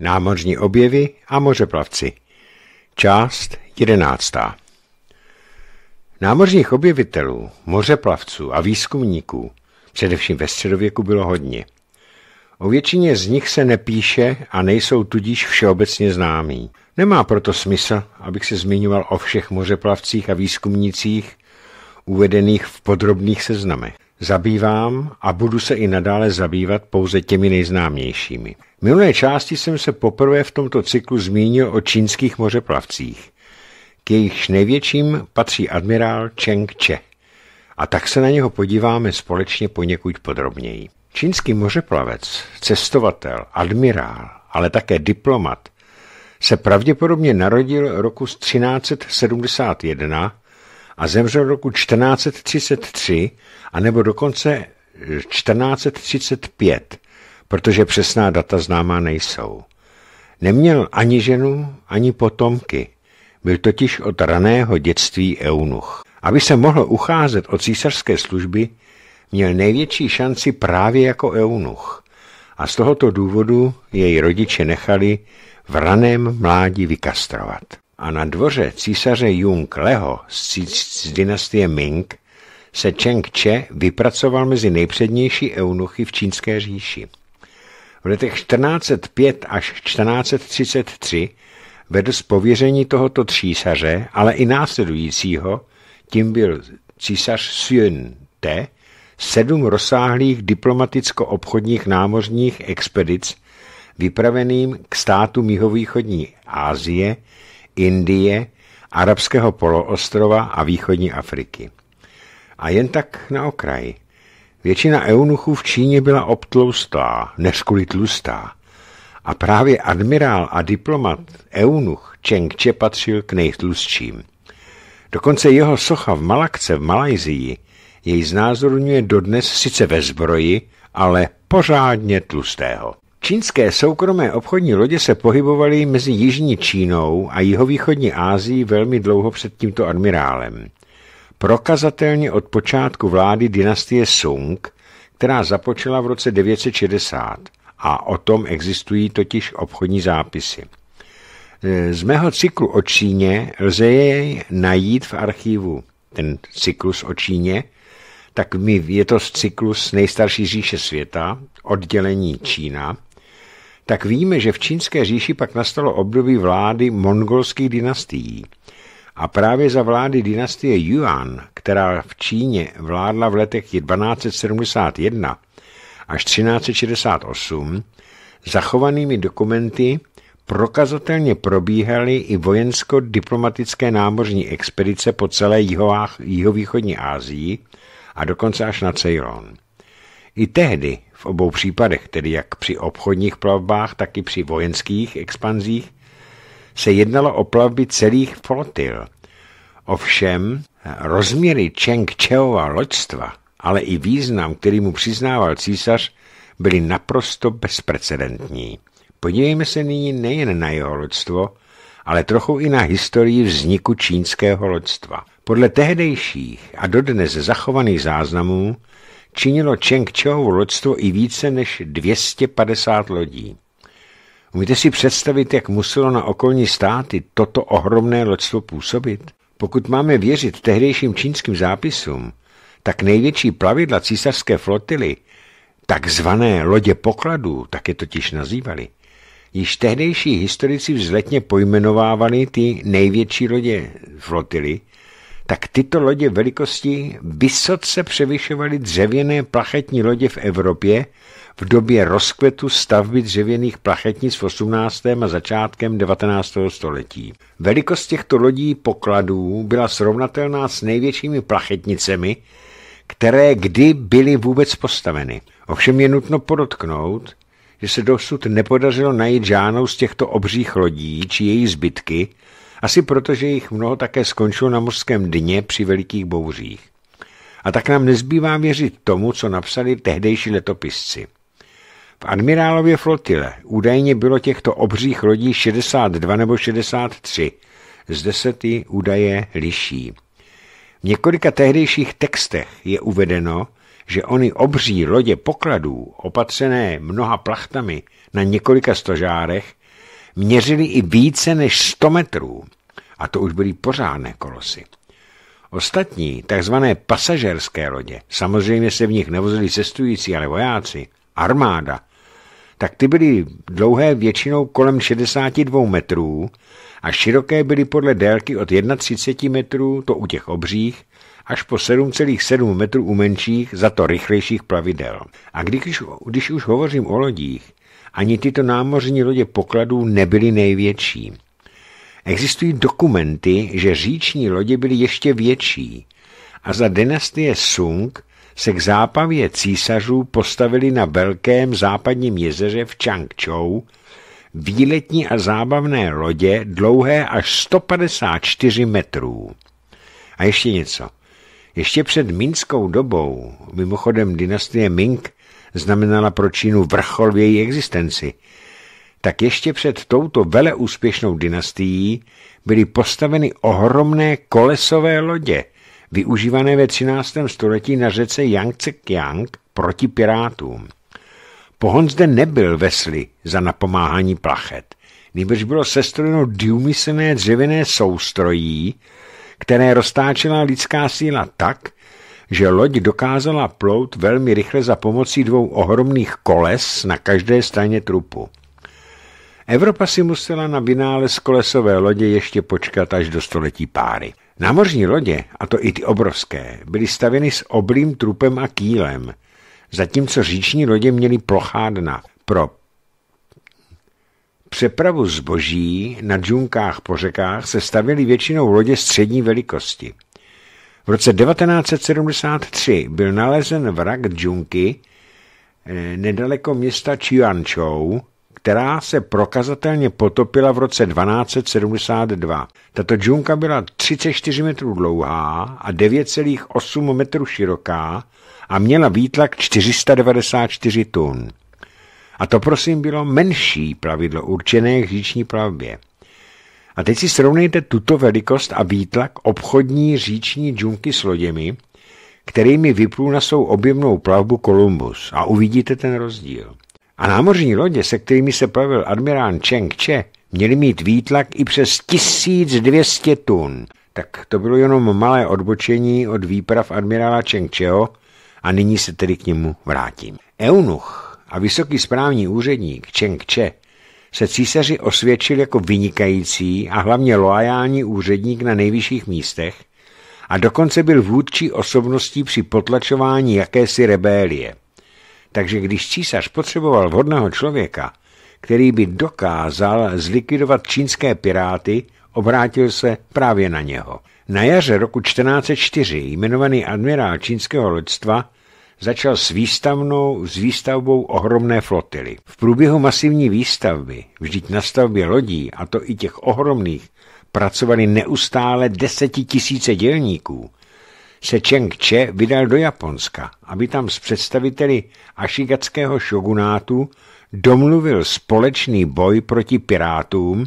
námořní objevy a mořeplavci. Část jedenáctá. Námořních objevitelů, mořeplavců a výzkumníků především ve středověku bylo hodně. O většině z nich se nepíše a nejsou tudíž všeobecně známí. Nemá proto smysl, abych se zmiňoval o všech mořeplavcích a výzkumnících uvedených v podrobných seznamech zabývám a budu se i nadále zabývat pouze těmi nejznámějšími. V minulé části jsem se poprvé v tomto cyklu zmínil o čínských mořeplavcích. K jejichž největším patří admirál Cheng Che. A tak se na něho podíváme společně poněkud podrobněji. Čínský mořeplavec, cestovatel, admirál, ale také diplomat se pravděpodobně narodil roku 1371 a zemřel roku 1433 a nebo dokonce 1435, protože přesná data známá nejsou. Neměl ani ženu, ani potomky. Byl totiž od raného dětství eunuch. Aby se mohl ucházet o císařské služby, měl největší šanci právě jako eunuch. A z tohoto důvodu jej rodiče nechali v raném mládí vykastrovat a na dvoře císaře Jung Leho z, z dynastie Ming se Cheng Che vypracoval mezi nejpřednější eunuchy v Čínské říši. V letech 1405 až 1433 vedl z pověření tohoto císaře, ale i následujícího, tím byl císař Sun Te, sedm rozsáhlých diplomaticko-obchodních námořních expedic vypraveným k státu jihovýchodní Asie, Indie, arabského poloostrova a východní Afriky. A jen tak na okraji. Většina eunuchů v Číně byla obtloustá, než kvůli tlustá. A právě admirál a diplomat eunuch Cheng Che patřil k nejtlustším. Dokonce jeho socha v Malakce v Malajzii jej znázorňuje dodnes sice ve zbroji, ale pořádně tlustého. Čínské soukromé obchodní lodě se pohybovaly mezi Jižní Čínou a Jihovýchodní Ázií velmi dlouho před tímto admirálem. Prokazatelně od počátku vlády dynastie Sung, která započala v roce 960 a o tom existují totiž obchodní zápisy. E, z mého cyklu o Číně lze jej najít v archivu. Ten cyklus o Číně, tak je to cyklus nejstarší říše světa, oddělení Čína, tak víme, že v čínské říši pak nastalo období vlády mongolských dynastií. A právě za vlády dynastie Yuan, která v Číně vládla v letech 1271 až 1368, zachovanými dokumenty prokazatelně probíhaly i vojensko-diplomatické námořní expedice po celé jihovýchodní Asii a dokonce až na Ceylon. I tehdy v obou případech, tedy jak při obchodních plavbách, tak i při vojenských expanzích, se jednalo o plavby celých flotil. Ovšem, rozměry Cheng Cheova loďstva, ale i význam, který mu přiznával císař, byly naprosto bezprecedentní. Podívejme se nyní nejen na jeho loďstvo, ale trochu i na historii vzniku čínského loďstva. Podle tehdejších a dodnes zachovaných záznamů činilo Čengčehovo loďstvo i více než 250 lodí. Umíte si představit, jak muselo na okolní státy toto ohromné loďstvo působit? Pokud máme věřit tehdejším čínským zápisům, tak největší plavidla císařské flotily, takzvané lodě pokladů, tak je totiž nazývali, již tehdejší historici vzletně pojmenovávali ty největší lodě flotily tak tyto lodě velikosti vysoce převyšovaly dřevěné plachetní lodě v Evropě v době rozkvetu stavby dřevěných plachetnic v 18. a začátkem 19. století. Velikost těchto lodí pokladů byla srovnatelná s největšími plachetnicemi, které kdy byly vůbec postaveny. Ovšem je nutno podotknout, že se dosud nepodařilo najít žádnou z těchto obřích lodí či její zbytky, asi proto, že jich mnoho také skončilo na mořském dně při velikých bouřích. A tak nám nezbývá věřit tomu, co napsali tehdejší letopisci. V admirálově flotile údajně bylo těchto obřích lodí 62 nebo 63, zde se ty údaje liší. V několika tehdejších textech je uvedeno, že oni obří lodě pokladů, opatřené mnoha plachtami na několika stožárech, měřily i více než 100 metrů. A to už byly pořádné kolosy. Ostatní, takzvané pasažerské lodě, samozřejmě se v nich nevozili cestující, ale vojáci, armáda, tak ty byly dlouhé většinou kolem 62 metrů a široké byly podle délky od 31 metrů, to u těch obřích, až po 7,7 metrů u menších, za to rychlejších plavidel. A když, když už hovořím o lodích, ani tyto námořní lodě pokladů nebyly největší. Existují dokumenty, že říční lodě byly ještě větší a za dynastie Sung se k zápavě císařů postavili na velkém západním jezeře v Changchou výletní a zábavné lodě dlouhé až 154 metrů. A ještě něco. Ještě před minskou dobou, mimochodem dynastie Ming znamenala pro Čínu vrchol v její existenci, tak ještě před touto veleúspěšnou dynastií byly postaveny ohromné kolesové lodě, využívané ve 13. století na řece Yangtze-Kiang proti pirátům. Pohon zde nebyl vesli za napomáhání plachet, nebož bylo sestrojeno důmyslné dřevěné soustrojí, které roztáčela lidská síla tak, že loď dokázala plout velmi rychle za pomocí dvou ohromných koles na každé straně trupu. Evropa si musela na vynález kolesové lodě ještě počkat až do století páry. Námořní lodě, a to i ty obrovské, byly stavěny s oblým trupem a kýlem, zatímco říční lodě měly plochádna pro přepravu zboží na džunkách po řekách se stavěly většinou lodě střední velikosti. V roce 1973 byl nalezen vrak džunky eh, nedaleko města Čiančou, která se prokazatelně potopila v roce 1272. Tato džunka byla 34 metrů dlouhá a 9,8 metrů široká a měla výtlak 494 tun. A to prosím bylo menší plavidlo určené k říční plavbě. A teď si srovnejte tuto velikost a výtlak obchodní říční džunky s loděmi, kterými vyplul na svou objemnou plavbu Kolumbus a uvidíte ten rozdíl. A námořní lodě, se kterými se plavil admirán Cheng Che, měly mít výtlak i přes 1200 tun. Tak to bylo jenom malé odbočení od výprav admirála Cheng Cheho a nyní se tedy k němu vrátím. Eunuch a vysoký správní úředník Cheng Che se císaři osvědčil jako vynikající a hlavně loajální úředník na nejvyšších místech a dokonce byl vůdčí osobností při potlačování jakési rebélie. Takže když císař potřeboval vhodného člověka, který by dokázal zlikvidovat čínské piráty, obrátil se právě na něho. Na jaře roku 1404 jmenovaný admirál čínského loďstva začal s, výstavnou, s výstavbou ohromné flotily. V průběhu masivní výstavby, vždyť na stavbě lodí, a to i těch ohromných, pracovali neustále desetitisíce dělníků, se Cheng Che vydal do Japonska, aby tam s představiteli ašigatského šogunátu domluvil společný boj proti pirátům,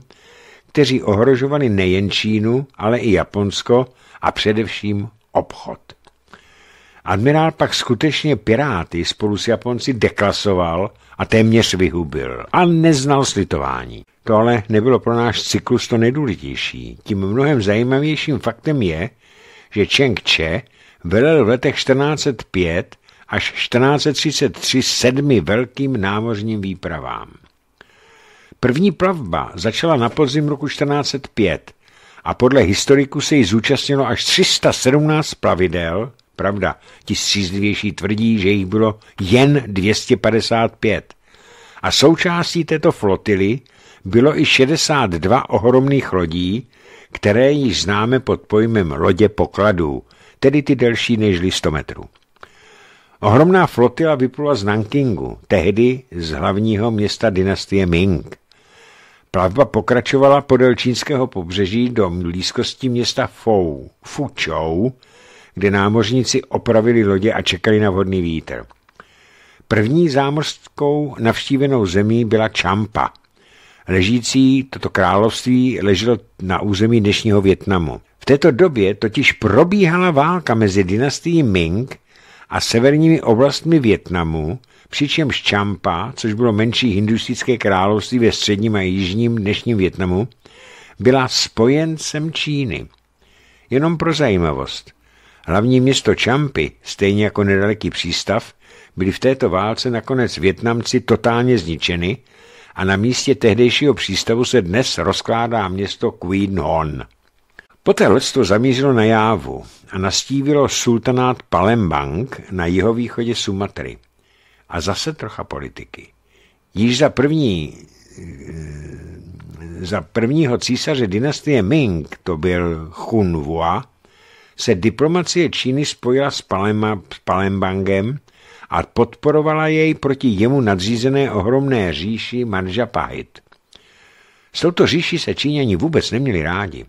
kteří ohrožovali nejen Čínu, ale i Japonsko a především obchod. Admirál pak skutečně piráty spolu s Japonci deklasoval a téměř vyhubil a neznal slitování. To ale nebylo pro náš cyklus to nejdůležitější. Tím mnohem zajímavějším faktem je, že Cheng Che velel v letech 1405 až 1433 sedmi velkým námořním výpravám. První plavba začala na podzim roku 1405 a podle historiku se jí zúčastnilo až 317 plavidel – Pravda, ti střízlivější tvrdí, že jich bylo jen 255. A součástí této flotily bylo i 62 ohromných lodí, které již známe pod pojmem lodě pokladů, tedy ty delší než 100 metrů. Ohromná flotila vyplula z Nankingu, tehdy z hlavního města dynastie Ming. Plavba pokračovala podél čínského pobřeží do blízkosti města Fou, Fuchou, kde námořníci opravili lodě a čekali na vhodný vítr. První zámořskou navštívenou zemí byla Čampa. Ležící toto království leželo na území dnešního Větnamu. V této době totiž probíhala válka mezi dynastií Ming a severními oblastmi Větnamu, přičemž Čampa, což bylo menší hinduistické království ve středním a jižním dnešním Větnamu, byla spojencem Číny. Jenom pro zajímavost. Hlavní město Čampy, stejně jako nedaleký přístav, byly v této válce nakonec Větnamci totálně zničeny a na místě tehdejšího přístavu se dnes rozkládá město Queen Hon. Poté loďstvo zamířilo na Jávu a nastívilo sultanát Palembang na jihovýchodě Sumatry. A zase trocha politiky. Již za první eh, za prvního císaře dynastie Ming, to byl Hun Vua, se diplomacie Číny spojila s, Palema, s Palembangem a podporovala jej proti jemu nadřízené ohromné říši Manžapahit. S touto říši se Číňani vůbec neměli rádi.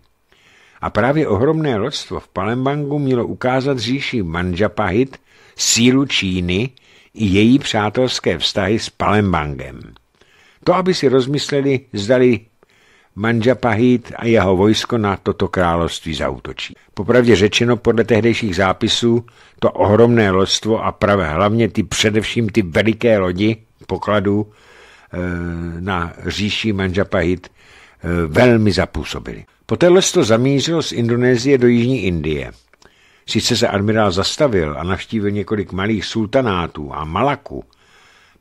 A právě ohromné lodstvo v Palembangu mělo ukázat říši Manžapahit sílu Číny i její přátelské vztahy s Palembangem. To, aby si rozmysleli, zdali Manjapahit a jeho vojsko na toto království zautočí. Popravdě řečeno, podle tehdejších zápisů, to ohromné lodstvo a právě hlavně ty především ty veliké lodi pokladů e, na říši Manjapahit e, velmi zapůsobily. Poté lodstvo zamířilo z Indonésie do Jižní Indie. Sice se admirál zastavil a navštívil několik malých sultanátů a Malaku,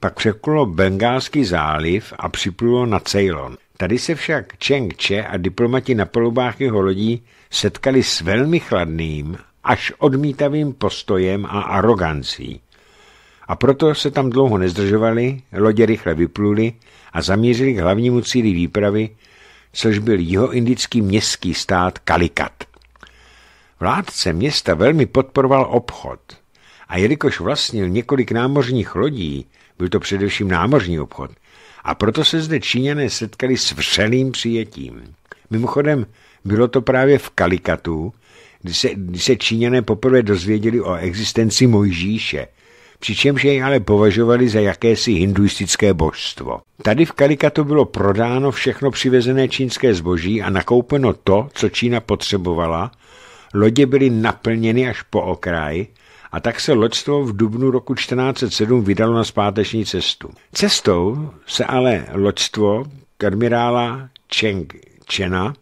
pak překlulo Bengálský záliv a připlulo na Ceylon. Tady se však Cheng Che a diplomati na polubách jeho lodí setkali s velmi chladným, až odmítavým postojem a arogancí. A proto se tam dlouho nezdržovali, lodě rychle vypluli a zamířili k hlavnímu cíli výpravy, což byl jihoindický městský stát Kalikat. Vládce města velmi podporoval obchod a jelikož vlastnil několik námořních lodí, byl to především námořní obchod – a proto se zde Číňané setkali s vřelým přijetím. Mimochodem, bylo to právě v Kalikatu, kdy se, kdy se Číňané poprvé dozvěděli o existenci Mojžíše, přičemž jej ale považovali za jakési hinduistické božstvo. Tady v Kalikatu bylo prodáno všechno přivezené čínské zboží a nakoupeno to, co Čína potřebovala, lodě byly naplněny až po okraj a tak se loďstvo v dubnu roku 1407 vydalo na zpáteční cestu. Cestou se ale loďstvo k admirála Cheng Chena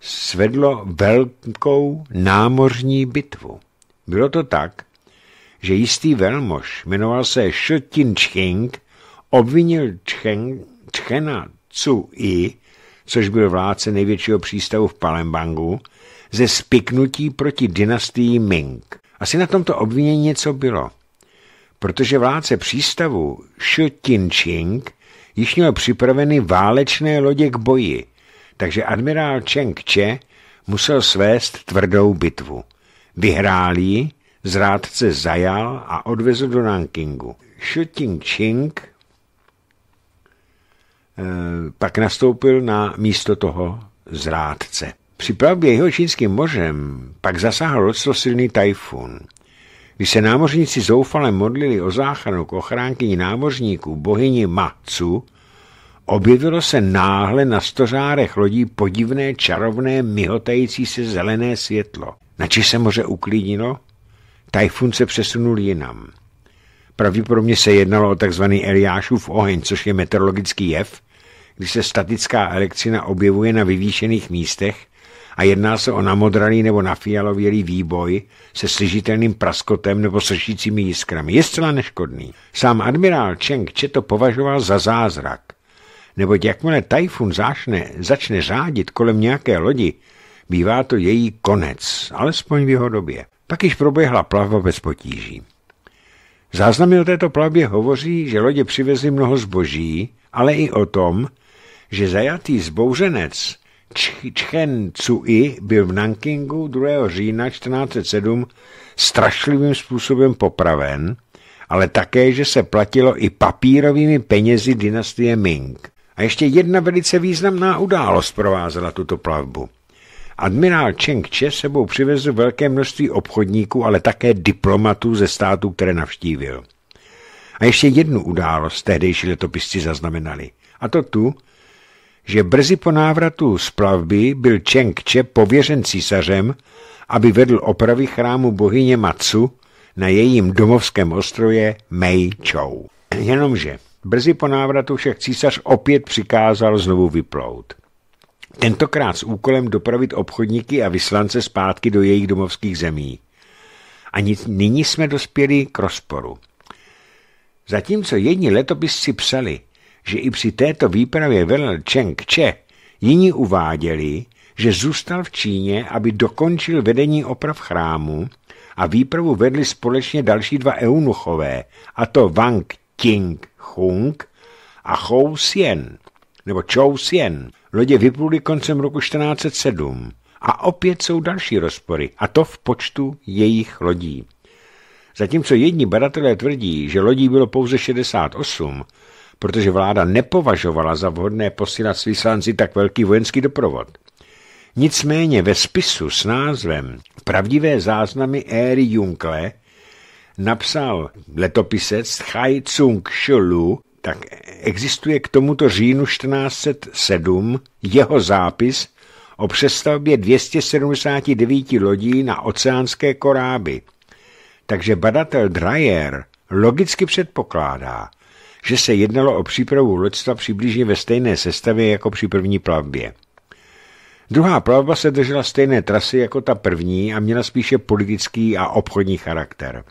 svedlo velkou námořní bitvu. Bylo to tak, že jistý velmož, jmenoval se Shotin Cheng, obvinil Cheng, Chena Cu I, což byl vládce největšího přístavu v Palembangu, ze spiknutí proti dynastii Ming. Asi na tomto obvinění něco bylo, protože vládce přístavu Xu Tinching již měl připraveny válečné lodě k boji, takže admirál Cheng Che musel svést tvrdou bitvu. Vyhrál ji, zrádce zajal a odvezl do Nankingu. Xu ting eh, pak nastoupil na místo toho zrádce. Při plavbě čínským mořem pak zasáhl lidstvo silný tajfun. Když se námořníci zoufale modlili o záchranu k ochránkyni námořníků bohyni Macu, objevilo se náhle na stořárech lodí podivné čarovné myhotající se zelené světlo. Nači se moře uklidnilo, tajfun se přesunul jinam. Pravděpodobně se jednalo o tzv. Eliášův oheň, což je meteorologický jev, kdy se statická elektřina objevuje na vyvýšených místech a jedná se o namodraný nebo nafialovělý výboj se slyžitelným praskotem nebo sršícími jiskrami. Je zcela neškodný. Sám admirál Cheng Če to považoval za zázrak. Neboť jakmile tajfun začne, začne řádit kolem nějaké lodi, bývá to její konec, alespoň v jeho době. Pak již proběhla plavba bez potíží. Záznamy o této plavbě hovoří, že lodě přivezli mnoho zboží, ale i o tom, že zajatý zbouřenec Chen Cui byl v Nankingu 2. října 1407 strašlivým způsobem popraven, ale také, že se platilo i papírovými penězi dynastie Ming. A ještě jedna velice významná událost provázela tuto plavbu. Admirál Cheng Che sebou přivezl velké množství obchodníků, ale také diplomatů ze států, které navštívil. A ještě jednu událost tehdejší letopisci zaznamenali. A to tu, že brzy po návratu z plavby byl Che pověřen císařem, aby vedl opravy chrámu bohyně Matsu na jejím domovském ostroje Mei Chou. Jenomže brzy po návratu však císař opět přikázal znovu vyplout. Tentokrát s úkolem dopravit obchodníky a vyslance zpátky do jejich domovských zemí. A nyní jsme dospěli k rozporu. Zatímco jedni letopisci psali, že i při této výpravě velel Cheng Che jiní uváděli, že zůstal v Číně, aby dokončil vedení oprav chrámu a výpravu vedli společně další dva eunuchové, a to Wang Qing Hung a Chou Sien, nebo Chou Sien. Lodě vypluli koncem roku 1407 a opět jsou další rozpory, a to v počtu jejich lodí. Zatímco jedni badatelé tvrdí, že lodí bylo pouze 68, protože vláda nepovažovala za vhodné posílat s vyslanci tak velký vojenský doprovod. Nicméně ve spisu s názvem Pravdivé záznamy éry Junkle napsal letopisec Chai Tsung Shulu, tak existuje k tomuto říjnu 1407 jeho zápis o přestavbě 279 lodí na oceánské koráby. Takže badatel Dreyer logicky předpokládá, že se jednalo o přípravu loďstva přibližně ve stejné sestavě jako při první plavbě. Druhá plavba se držela stejné trasy jako ta první a měla spíše politický a obchodní charakter.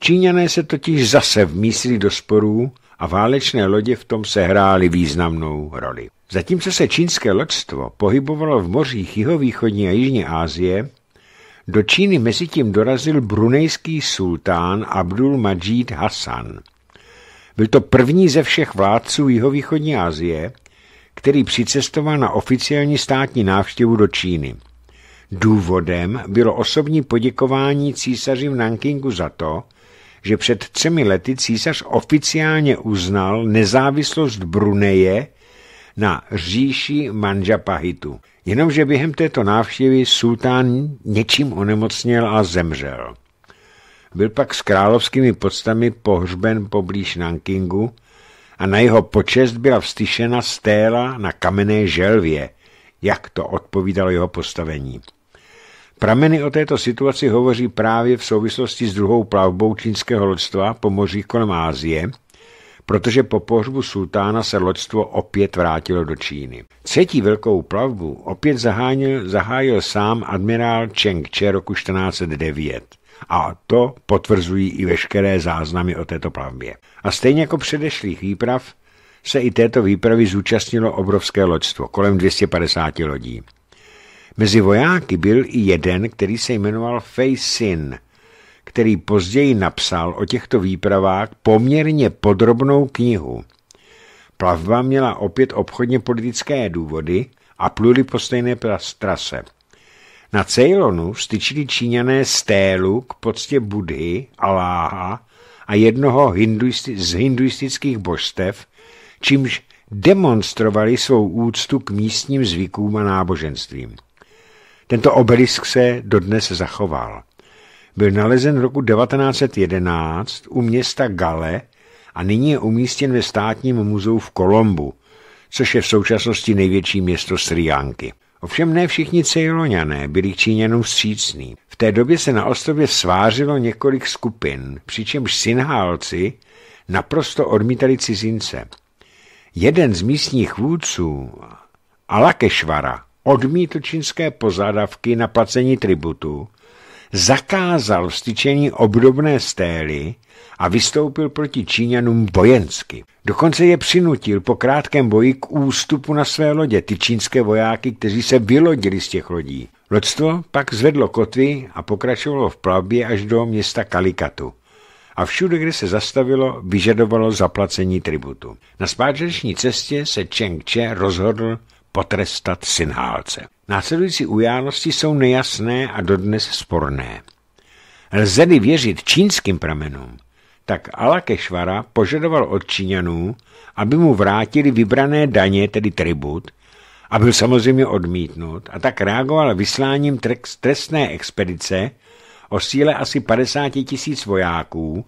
Číňané se totiž zase vmísli do sporů a válečné lodě v tom sehrály významnou roli. Zatímco se čínské loďstvo pohybovalo v mořích jihovýchodní a jižní Asie, do Číny mezitím dorazil brunejský sultán Abdul Majid Hassan, byl to první ze všech vládců jihovýchodní Asie, který přicestoval na oficiální státní návštěvu do Číny. Důvodem bylo osobní poděkování císaři v Nankingu za to, že před třemi lety císař oficiálně uznal nezávislost Bruneje na říši Manžapahitu. Jenomže během této návštěvy sultán něčím onemocněl a zemřel byl pak s královskými podstami pohřben poblíž Nankingu a na jeho počest byla vstyšena stéla na kamenné želvě, jak to odpovídalo jeho postavení. Prameny o této situaci hovoří právě v souvislosti s druhou plavbou čínského loďstva po moří kolem Ázie, protože po pohřbu sultána se loďstvo opět vrátilo do Číny. Třetí velkou plavbu opět zahájil, zahájil sám admirál Cheng Che roku 1409. A to potvrzují i veškeré záznamy o této plavbě. A stejně jako předešlých výprav, se i této výpravy zúčastnilo obrovské loďstvo, kolem 250 lodí. Mezi vojáky byl i jeden, který se jmenoval Fei Sin, který později napsal o těchto výpravách poměrně podrobnou knihu. Plavba měla opět obchodně politické důvody a pluli po stejné trase. Na Ceylonu vstyčili Číňané stélu k poctě Budhy, Aláha a jednoho hinduisti- z hinduistických božstev, čímž demonstrovali svou úctu k místním zvykům a náboženstvím. Tento obelisk se dodnes zachoval. Byl nalezen roku 1911 u města Gale a nyní je umístěn ve státním muzeu v Kolombu, což je v současnosti největší město Sri Lanky. Ovšem ne všichni Cejloňané byli k Číňanům vstřícní. V té době se na ostrově svářilo několik skupin, přičemž synhálci naprosto odmítali cizince. Jeden z místních vůdců, Alakešvara, odmítl čínské pozádavky na placení tributu, zakázal vstyčení obdobné stély a vystoupil proti Číňanům vojensky. Dokonce je přinutil po krátkém boji k ústupu na své lodě ty čínské vojáky, kteří se vylodili z těch lodí. Lodstvo pak zvedlo kotvy a pokračovalo v plavbě až do města Kalikatu. A všude, kde se zastavilo, vyžadovalo zaplacení tributu. Na zpáteční cestě se Cheng Che rozhodl potrestat synhálce. Následující ujálosti jsou nejasné a dodnes sporné. Lze-li věřit čínským pramenům, tak Alakešvara požadoval od Číňanů, aby mu vrátili vybrané daně, tedy tribut, a byl samozřejmě odmítnut a tak reagoval vysláním trestné expedice o síle asi 50 tisíc vojáků,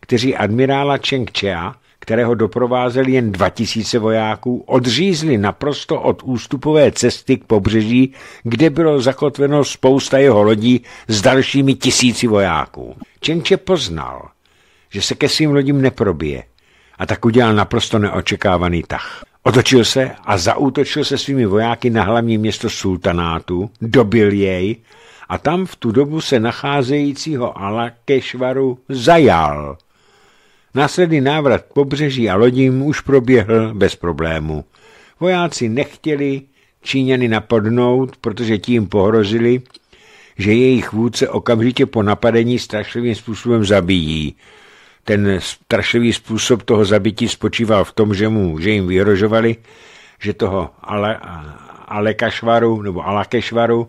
kteří admirála Cheng Chea, kterého doprovázeli jen tisíce vojáků, odřízli naprosto od ústupové cesty k pobřeží, kde bylo zakotveno spousta jeho lodí s dalšími tisíci vojáků. Chea poznal, že se ke svým lodím neprobije a tak udělal naprosto neočekávaný tah. Otočil se a zaútočil se svými vojáky na hlavní město sultanátu, dobil jej a tam v tu dobu se nacházejícího Alakešvaru zajal. Následný návrat pobřeží a lodím už proběhl bez problému. Vojáci nechtěli Číňany napadnout, protože tím pohrozili, že jejich vůdce okamžitě po napadení strašlivým způsobem zabijí. Ten strašlivý způsob toho zabití spočíval v tom, že, mu, že jim vyhrožovali, že toho Ale, Alekašvaru nebo Alakešvaru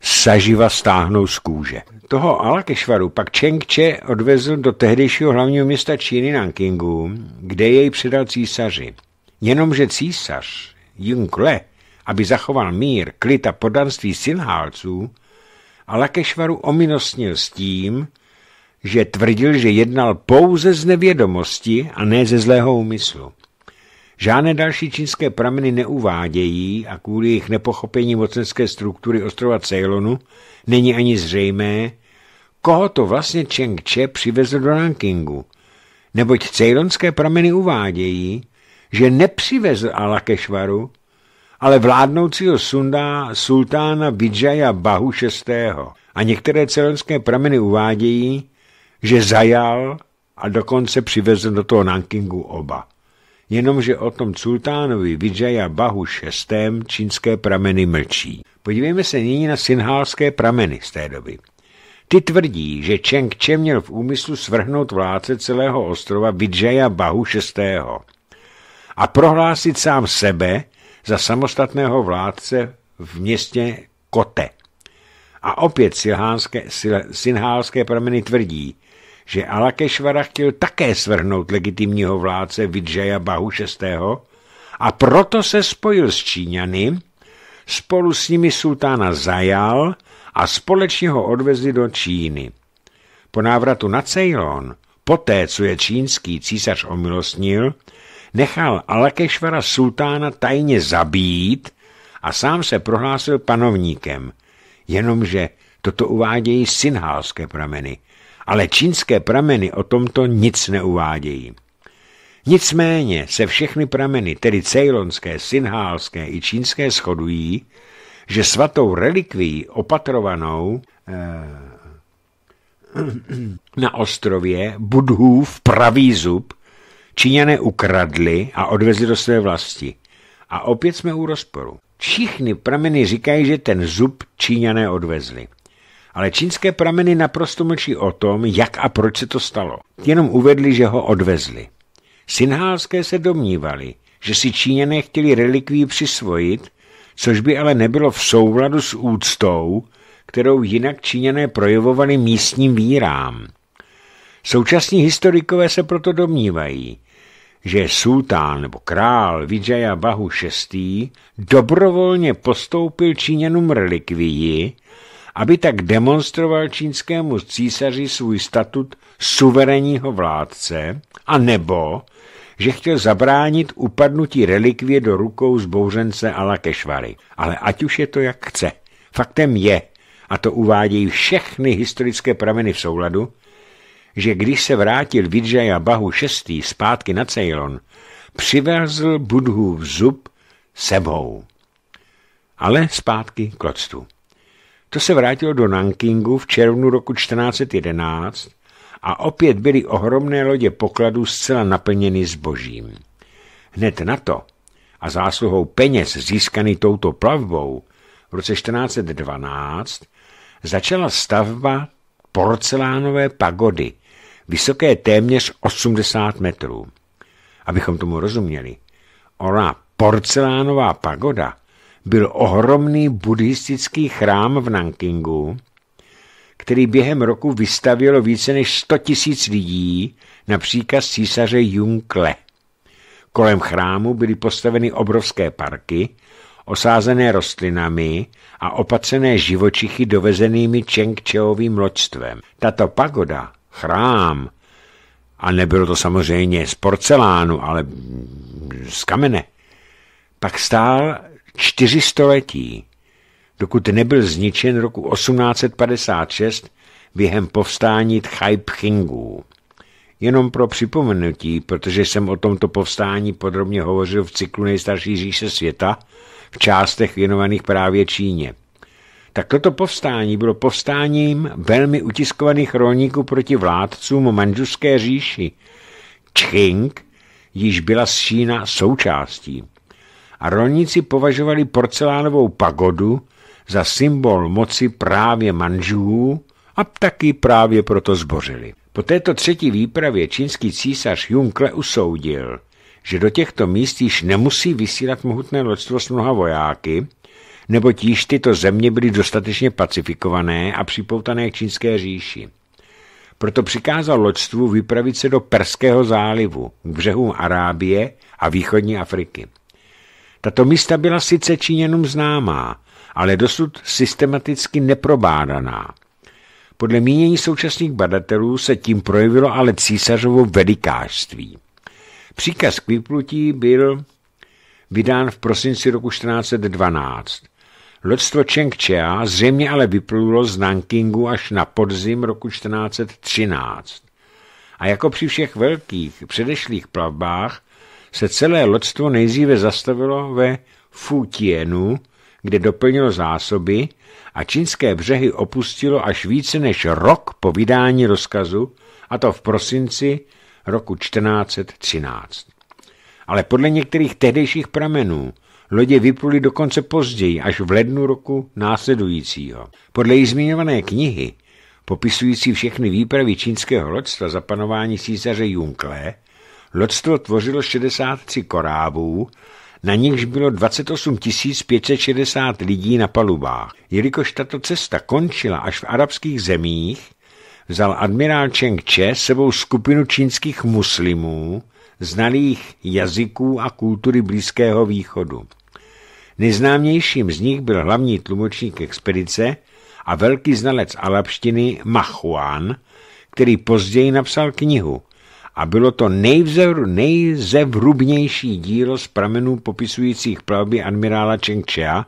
saživa stáhnou z kůže. Toho Alakešvaru pak Čengče odvezl do tehdejšího hlavního města Číny Nankingu, kde jej předal císaři. Jenomže císař Jungle, aby zachoval mír, klid a podanství synhálců, Alakešvaru ominosnil s tím, že tvrdil, že jednal pouze z nevědomosti a ne ze zlého úmyslu. Žádné další čínské prameny neuvádějí a kvůli jejich nepochopení mocenské struktury ostrova Ceylonu není ani zřejmé, koho to vlastně Cheng Che přivezl do Nankingu, neboť ceylonské prameny uvádějí, že nepřivezl Alakešvaru, ale vládnoucího sundá sultána Vidžaja Bahu VI. A některé ceylonské prameny uvádějí, že zajal a dokonce přivezl do toho Nankingu oba. Jenomže o tom sultánovi Vidžaja Bahu VI. čínské prameny mlčí. Podívejme se nyní na sinhálské prameny z té doby. Ty tvrdí, že Cheng Che měl v úmyslu svrhnout vládce celého ostrova Vidžaja Bahu VI. a prohlásit sám sebe za samostatného vládce v městě Kote. A opět silhánské, sinhálské prameny tvrdí, že Alakešvara chtěl také svrhnout legitimního vládce Vidžaja Bahu VI. a proto se spojil s Číňany, spolu s nimi sultána zajal a společně ho odvezli do Číny. Po návratu na Ceylon, poté co je čínský císař omilostnil, nechal Alakešvara sultána tajně zabít a sám se prohlásil panovníkem, jenomže toto uvádějí synhalské prameny, ale čínské prameny o tomto nic neuvádějí. Nicméně se všechny prameny, tedy cejlonské, sinhálské i čínské, shodují, že svatou relikví opatrovanou eh, na ostrově Budhův pravý zub Číňané ukradli a odvezli do své vlasti. A opět jsme u rozporu. Všichni prameny říkají, že ten zub Číňané odvezli ale čínské prameny naprosto mlčí o tom, jak a proč se to stalo. Jenom uvedli, že ho odvezli. Sinhálské se domnívali, že si Číněné chtěli relikví přisvojit, což by ale nebylo v souvladu s úctou, kterou jinak Číněné projevovali místním vírám. Současní historikové se proto domnívají, že sultán nebo král Vijaya Bahu VI. dobrovolně postoupil Číněnům relikvii, aby tak demonstroval čínskému císaři svůj statut suverénního vládce, a nebo, že chtěl zabránit upadnutí relikvie do rukou zbouřence Alakešvary. Ale ať už je to jak chce, faktem je, a to uvádějí všechny historické prameny v souladu, že když se vrátil Vidžaja Bahu VI zpátky na Ceylon, přivezl Budhu v zub sebou. Ale zpátky k loctu. To se vrátilo do Nankingu v červnu roku 1411 a opět byly ohromné lodě pokladu zcela naplněny zbožím. Hned na to a zásluhou peněz získaný touto plavbou v roce 1412 začala stavba porcelánové pagody, vysoké téměř 80 metrů. Abychom tomu rozuměli, ona porcelánová pagoda byl ohromný buddhistický chrám v Nankingu, který během roku vystavilo více než 100 tisíc lidí na příkaz císaře Junkle. Kolem chrámu byly postaveny obrovské parky, osázené rostlinami a opatřené živočichy dovezenými Čengčeovým loďstvem. Tato pagoda, chrám, a nebylo to samozřejmě z porcelánu, ale z kamene, pak stál čtyři století, dokud nebyl zničen roku 1856 během povstání Tchajpchingů. Jenom pro připomenutí, protože jsem o tomto povstání podrobně hovořil v cyklu Nejstarší říše světa, v částech věnovaných právě Číně. Tak toto povstání bylo povstáním velmi utiskovaných rolníků proti vládcům manžuské říši. Čching již byla z Čína součástí a rolníci považovali porcelánovou pagodu za symbol moci právě manžů a taky právě proto zbořili. Po této třetí výpravě čínský císař Junkle usoudil, že do těchto míst již nemusí vysílat mohutné loďstvo s mnoha vojáky, nebo již tyto země byly dostatečně pacifikované a připoutané k čínské říši. Proto přikázal loďstvu vypravit se do Perského zálivu, k břehům Arábie a východní Afriky. Tato místa byla sice Číňanům známá, ale dosud systematicky neprobádaná. Podle mínění současných badatelů se tím projevilo ale císařovo velikářství. Příkaz k vyplutí byl vydán v prosinci roku 1412. Lodstvo Chengchea zřejmě ale vyplulo z Nankingu až na podzim roku 1413. A jako při všech velkých předešlých plavbách se celé loďstvo nejdříve zastavilo ve Futienu, kde doplnilo zásoby a čínské břehy opustilo až více než rok po vydání rozkazu, a to v prosinci roku 1413. Ale podle některých tehdejších pramenů lodě vypluly dokonce později, až v lednu roku následujícího. Podle již zmiňované knihy, popisující všechny výpravy čínského loďstva za panování císaře Junklé, Lodstvo tvořilo 63 korábů, na nichž bylo 28 560 lidí na palubách. Jelikož tato cesta končila až v arabských zemích, vzal admirál Cheng Che sebou skupinu čínských muslimů, znalých jazyků a kultury Blízkého východu. Nejznámějším z nich byl hlavní tlumočník expedice a velký znalec alabštiny Machuan, který později napsal knihu a bylo to nejvzevru, nejzevrubnější dílo z pramenů popisujících plavby admirála Cheng Chia,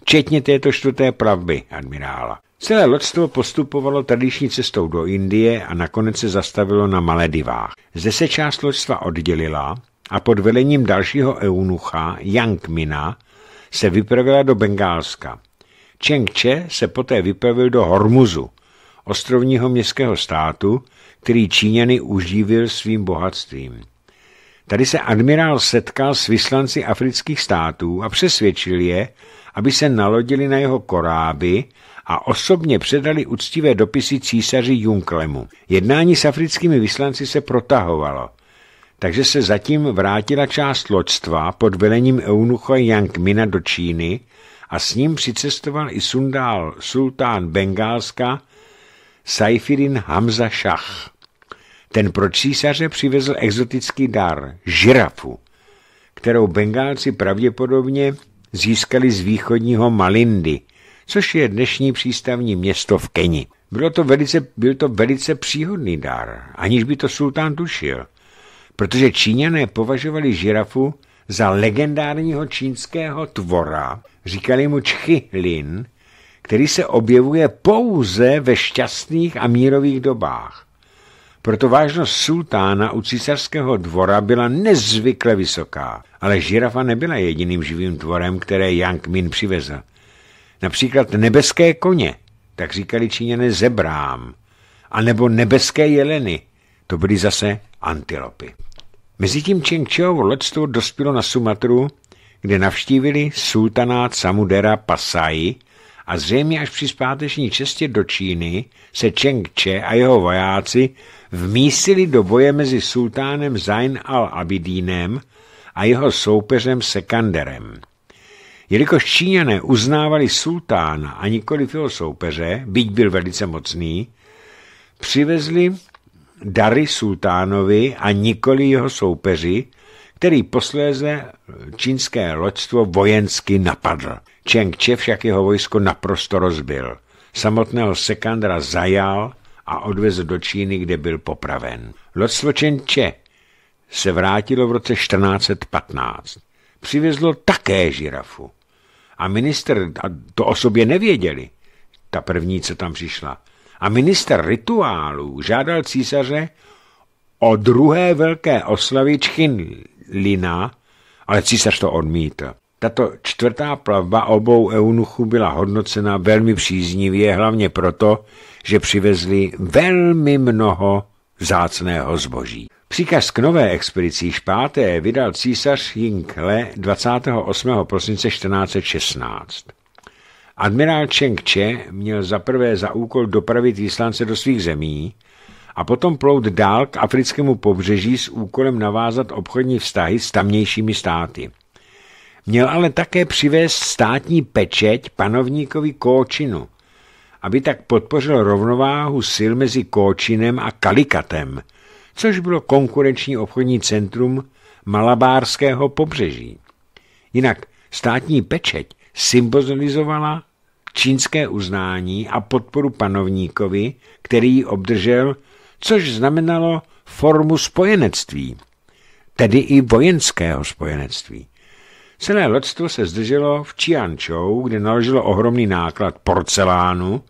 včetně této čtvrté plavby admirála. Celé loďstvo postupovalo tradiční cestou do Indie a nakonec se zastavilo na Maledivách. Zde se část loďstva oddělila a pod velením dalšího eunucha Yangmina se vypravila do Bengálska. Cheng Che se poté vypravil do Hormuzu, ostrovního městského státu, který Číňany uživil svým bohatstvím. Tady se admirál setkal s vyslanci afrických států a přesvědčil je, aby se nalodili na jeho koráby a osobně předali uctivé dopisy císaři Junklemu. Jednání s africkými vyslanci se protahovalo, takže se zatím vrátila část loďstva pod velením eunucha Yangmina do Číny a s ním přicestoval i sundál sultán Bengálska Saifirin Hamza Šach. Ten pro císaře přivezl exotický dar, žirafu, kterou Bengálci pravděpodobně získali z východního Malindy, což je dnešní přístavní město v Keni. Bylo to velice, byl to velice příhodný dar, aniž by to sultán tušil, protože Číňané považovali žirafu za legendárního čínského tvora, říkali mu lin který se objevuje pouze ve šťastných a mírových dobách. Proto vážnost sultána u císařského dvora byla nezvykle vysoká, ale žirafa nebyla jediným živým tvorem, které Yang Min přivezl. Například nebeské koně, tak říkali číněné zebrám, anebo nebeské jeleny, to byly zase antilopy. Mezitím Čengčeovo loďstvo dospělo na Sumatru, kde navštívili sultanát Samudera Pasai a zřejmě až při zpáteční cestě do Číny se Cheng Che a jeho vojáci vmísili do boje mezi sultánem Zain al-Abidínem a jeho soupeřem Sekanderem. Jelikož Číňané uznávali sultána a nikoli jeho soupeře, byť byl velice mocný, přivezli dary sultánovi a nikoli jeho soupeři, který posléze čínské loďstvo vojensky napadl. Čeng Če však jeho vojsko naprosto rozbil. Samotného Sekandra zajal a odvezl do Číny, kde byl popraven. Lodstvo Čeng Če se vrátilo v roce 1415. Přivezlo také žirafu. A minister a to o sobě nevěděli, ta první, co tam přišla. A minister rituálů žádal císaře o druhé velké oslavičky Lina, ale císař to odmítl. Tato čtvrtá plavba obou eunuchů byla hodnocena velmi příznivě, hlavně proto, že přivezli velmi mnoho vzácného zboží. Příkaz k nové expedici špáté vydal císař Ying Le 28. prosince 1416. Admirál Cheng Che měl zaprvé za úkol dopravit výslance do svých zemí a potom plout dál k africkému pobřeží s úkolem navázat obchodní vztahy s tamnějšími státy. Měl ale také přivést státní pečeť panovníkovi Kočinu, aby tak podpořil rovnováhu sil mezi Kočinem a Kalikatem, což bylo konkurenční obchodní centrum Malabárského pobřeží. Jinak státní pečeť symbolizovala čínské uznání a podporu panovníkovi, který ji obdržel, což znamenalo formu spojenectví, tedy i vojenského spojenectví. Celé loďstvo se zdrželo v Čiančou, kde naložilo ohromný náklad porcelánu,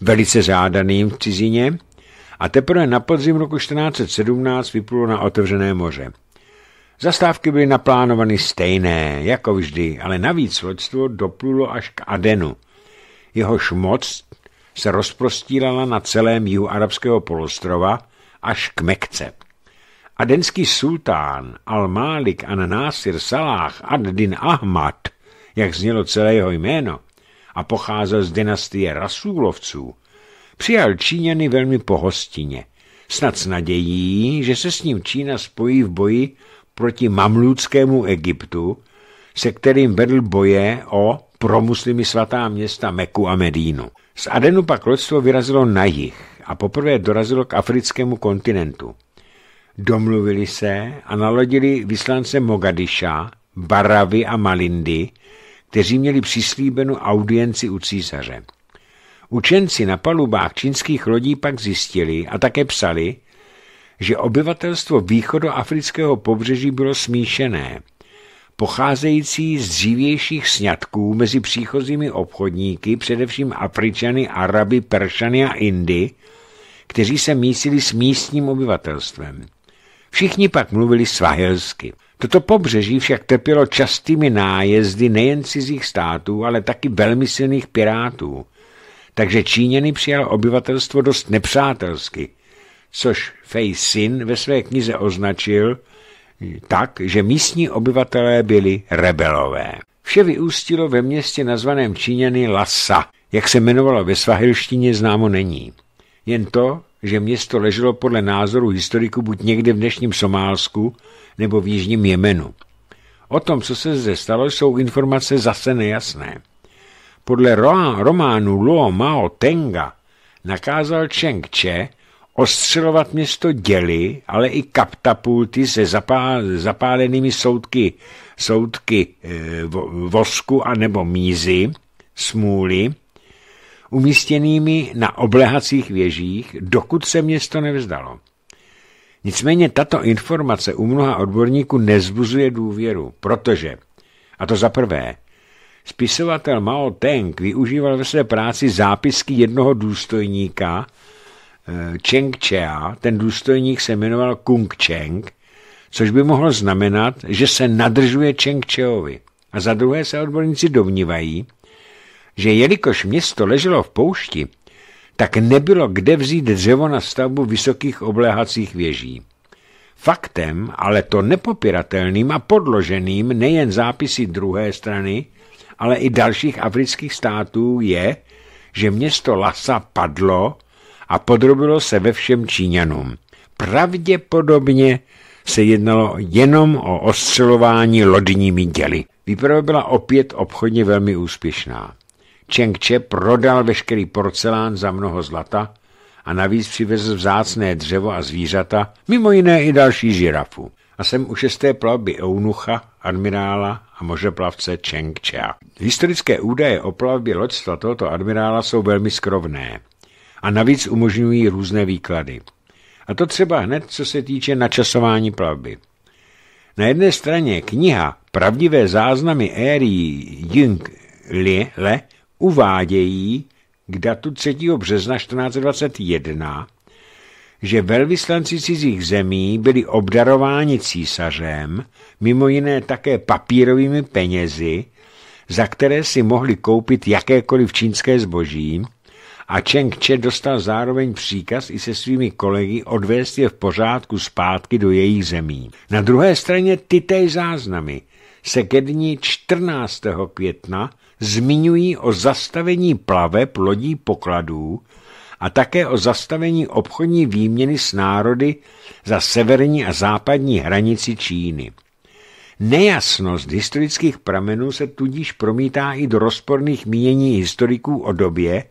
velice žádaným v cizině, a teprve na podzim roku 1417 vyplulo na otevřené moře. Zastávky byly naplánovány stejné, jako vždy, ale navíc loďstvo doplulo až k Adenu. Jehož moc se rozprostílala na celém jihu arabského polostrova až k Mekce. Adenský sultán Al-Malik An-Nasir Salah ad-Din Ahmad, jak znělo celé jeho jméno, a pocházel z dynastie rasulovců, přijal Číňany velmi pohostině, snad s nadějí, že se s ním Čína spojí v boji proti mamluckému Egyptu, se kterým vedl boje o pro muslimy svatá města Meku a Medínu. Z Adenu pak lodstvo vyrazilo na jih a poprvé dorazilo k africkému kontinentu. Domluvili se a nalodili vyslance Mogadiša, Baravy a Malindy, kteří měli přislíbenu audienci u císaře. Učenci na palubách čínských lodí pak zjistili a také psali, že obyvatelstvo afrického pobřeží bylo smíšené, pocházející z dřívějších sňatků mezi příchozími obchodníky, především Afričany, Araby, Peršany a Indy, kteří se mísili s místním obyvatelstvem. Všichni pak mluvili svahelsky. Toto pobřeží však trpělo častými nájezdy nejen cizích států, ale taky velmi silných pirátů. Takže Číněny přijal obyvatelstvo dost nepřátelsky, což Fej Sin ve své knize označil tak, že místní obyvatelé byli rebelové. Vše vyústilo ve městě nazvaném Číněny Lasa, jak se jmenovalo ve svahilštině známo není. Jen to, že město leželo podle názoru historiku buď někde v dnešním Somálsku nebo v jižním Jemenu. O tom, co se zde stalo, jsou informace zase nejasné. Podle románu Luo Mao Tenga nakázal Cheng Che ostřelovat město děly, ale i kaptapulty se zapálenými soudky, soudky eh, vosku a nebo mízy, smůly, umístěnými na oblehacích věžích, dokud se město nevzdalo. Nicméně tato informace u mnoha odborníků nezbuzuje důvěru, protože, a to za prvé, spisovatel Mao Teng využíval ve své práci zápisky jednoho důstojníka, eh, Cheng Chea, ten důstojník se jmenoval Kung Cheng, což by mohlo znamenat, že se nadržuje Cheng Cheovi. A za druhé se odborníci domnívají, že jelikož město leželo v poušti, tak nebylo kde vzít dřevo na stavbu vysokých obléhacích věží. Faktem, ale to nepopiratelným a podloženým nejen zápisy druhé strany, ale i dalších afrických států je, že město Lasa padlo a podrobilo se ve všem Číňanům. Pravděpodobně se jednalo jenom o ostřelování lodními děly. Výprava byla opět obchodně velmi úspěšná. Čengče prodal veškerý porcelán za mnoho zlata a navíc přivez vzácné dřevo a zvířata, mimo jiné i další žirafu. A jsem u šesté plavby Eunucha, admirála a možeplavce Čengčea. Historické údaje o plavbě loďstva tohoto admirála jsou velmi skrovné a navíc umožňují různé výklady. A to třeba hned, co se týče načasování plavby. Na jedné straně kniha Pravdivé záznamy éry Jing Le uvádějí k datu 3. března 1421, že velvyslanci cizích zemí byli obdarováni císařem, mimo jiné také papírovými penězi, za které si mohli koupit jakékoliv čínské zboží, a Cheng Che dostal zároveň příkaz i se svými kolegy odvést je v pořádku zpátky do jejich zemí. Na druhé straně tytéž záznamy se ke dní 14. května zmiňují o zastavení plaveb lodí pokladů a také o zastavení obchodní výměny s národy za severní a západní hranici Číny. Nejasnost historických pramenů se tudíž promítá i do rozporných mínění historiků o době,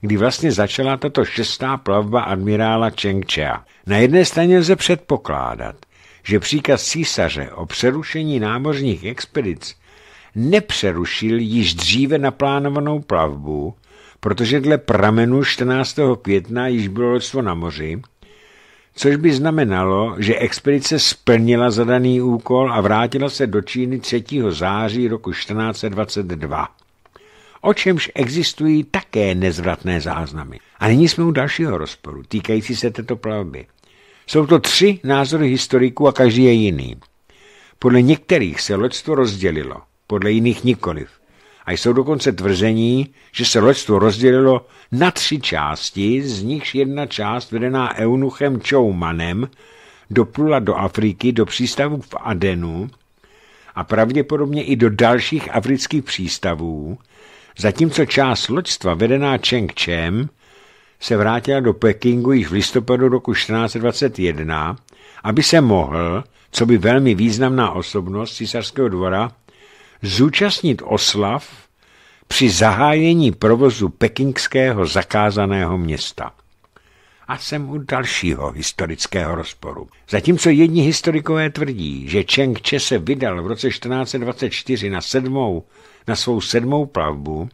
kdy vlastně začala tato šestá plavba admirála Chia. Na jedné straně lze předpokládat, že příkaz císaře o přerušení námořních expedic nepřerušil již dříve naplánovanou plavbu, protože dle pramenu 14. května již bylo lodstvo na moři, což by znamenalo, že expedice splnila zadaný úkol a vrátila se do Číny 3. září roku 1422, o čemž existují také nezvratné záznamy. A nyní jsme u dalšího rozporu, týkající se této plavby. Jsou to tři názory historiků a každý je jiný. Podle některých se loďstvo rozdělilo – podle jiných nikoliv. A jsou dokonce tvrzení, že se loďstvo rozdělilo na tři části, z nichž jedna část vedená eunuchem Choumanem, doplula do Afriky, do přístavů v Adenu a pravděpodobně i do dalších afrických přístavů, zatímco část loďstva vedená Chengchem se vrátila do Pekingu již v listopadu roku 1421, aby se mohl, co by velmi významná osobnost císařského dvora, zúčastnit oslav při zahájení provozu pekingského zakázaného města. A jsem u dalšího historického rozporu. Zatímco jedni historikové tvrdí, že Cheng Che se vydal v roce 1424 na, sedmou, na svou sedmou plavbu,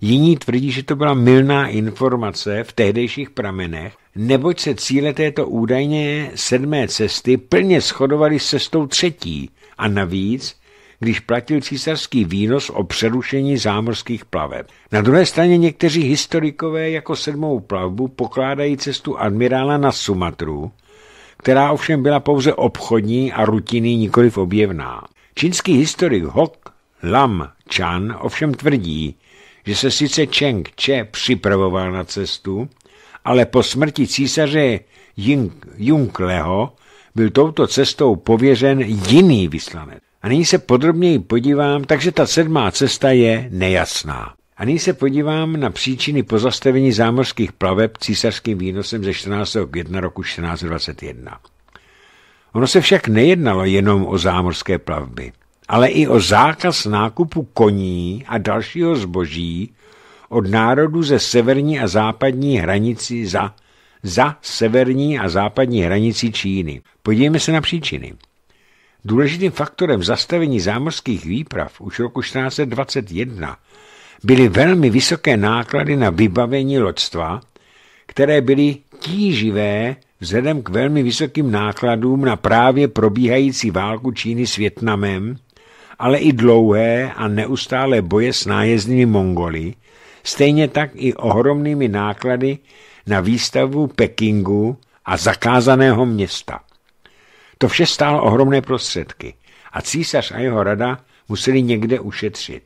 jiní tvrdí, že to byla milná informace v tehdejších pramenech, neboť se cíle této údajně sedmé cesty plně shodovaly s cestou třetí a navíc když platil císařský výnos o přerušení zámořských plaveb. Na druhé straně někteří historikové jako sedmou plavbu pokládají cestu admirála na Sumatru, která ovšem byla pouze obchodní a rutinní, nikoliv objevná. Čínský historik Hok Lam Chan ovšem tvrdí, že se sice Cheng Che připravoval na cestu, ale po smrti císaře Jung, Leho byl touto cestou pověřen jiný vyslanec. A nyní se podrobněji podívám, takže ta sedmá cesta je nejasná. A nyní se podívám na příčiny pozastavení zámořských plaveb císařským výnosem ze 14. května roku 1421. Ono se však nejednalo jenom o zámořské plavby, ale i o zákaz nákupu koní a dalšího zboží od národů ze severní a západní hranici za, za severní a západní hranici Číny. Podívejme se na příčiny. Důležitým faktorem zastavení zámořských výprav už roku 1421 byly velmi vysoké náklady na vybavení loďstva, které byly tíživé vzhledem k velmi vysokým nákladům na právě probíhající válku Číny s Větnamem, ale i dlouhé a neustálé boje s nájezdnými Mongoly, stejně tak i ohromnými náklady na výstavu Pekingu a zakázaného města. To vše stálo ohromné prostředky a císař a jeho rada museli někde ušetřit.